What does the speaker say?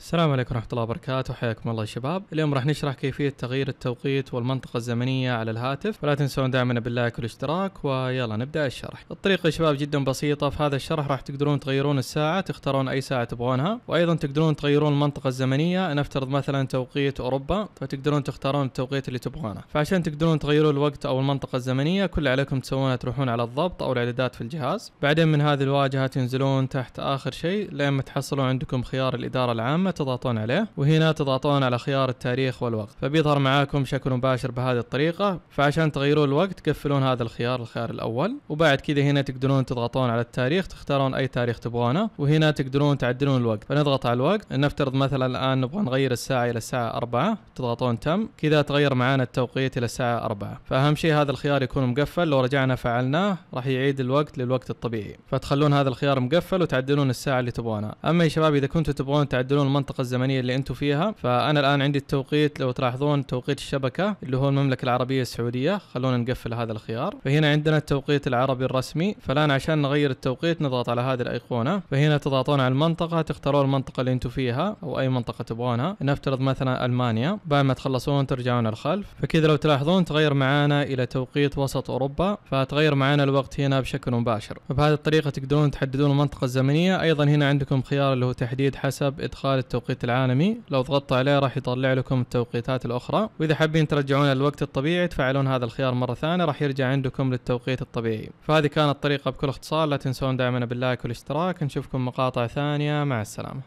السلام عليكم ورحمة الله وبركاته حياكم الله يا شباب اليوم راح نشرح كيفية تغيير التوقيت والمنطقة الزمنية على الهاتف ولا تنسون دعمنا باللايك والاشتراك ويلا نبدأ الشرح الطريقة يا شباب جدا بسيطة في هذا الشرح راح تقدرون تغيرون الساعة تختارون أي ساعة تبغونها وأيضا تقدرون تغيرون المنطقة الزمنية نفترض مثلا توقيت أوروبا فتقدرون تختارون التوقيت اللي تبغونه فعشان تقدرون تغيرون الوقت أو المنطقة الزمنية كل اللي عليكم تسوونه تروحون على الضبط أو الإعدادات في الجهاز بعدين من هذه الواجهة تنزلون تحت آخر شيء لين ما عندكم خيار الإدارة العامة تضغطون عليه وهنا تضغطون على خيار التاريخ والوقت فبيظهر معاكم بشكل مباشر بهذه الطريقة فعشان تغيرون الوقت تقفلون هذا الخيار الخيار الأول وبعد كذا هنا تقدرون تضغطون على التاريخ تختارون أي تاريخ تبغونه وهنا تقدرون تعدلون الوقت فنضغط على الوقت نفترض مثلا الآن نبغى نغير الساعة إلى الساعة 4 تضغطون تم كذا تغير معانا التوقيت إلى الساعة 4 فأهم شيء هذا الخيار يكون مقفل لو رجعنا فعلناه راح يعيد الوقت للوقت الطبيعي فتخلون هذا الخيار مقفل وتعدلون الساعة اللي تبغونها أما يا شباب إذا كنتوا تبغون تعدلون المنطقه الزمنيه اللي انتم فيها فانا الان عندي التوقيت لو تلاحظون توقيت الشبكه اللي هو المملكه العربيه السعوديه خلونا نقفل هذا الخيار فهنا عندنا التوقيت العربي الرسمي فالان عشان نغير التوقيت نضغط على هذه الايقونه فهنا تضغطون على المنطقه تختارون المنطقه اللي انتم فيها او اي منطقه تبغونها نفترض مثلا المانيا بعد ما تخلصون ترجعون للخلف فكذا لو تلاحظون تغير معانا الى توقيت وسط اوروبا فتغير معانا الوقت هنا بشكل مباشر وبهذه الطريقه تقدرون تحددون المنطقه الزمنيه ايضا هنا عندكم خيار اللي هو تحديد حسب ادخال التوقيت العالمي لو ضغطت عليه راح يطلع لكم التوقيتات الاخرى واذا حابين ترجعونه للوقت الطبيعي تفعلون هذا الخيار مره ثانيه راح يرجع عندكم للتوقيت الطبيعي فهذه كانت الطريقه بكل اختصار لا تنسون دعمنا باللايك والاشتراك نشوفكم مقاطع ثانيه مع السلامه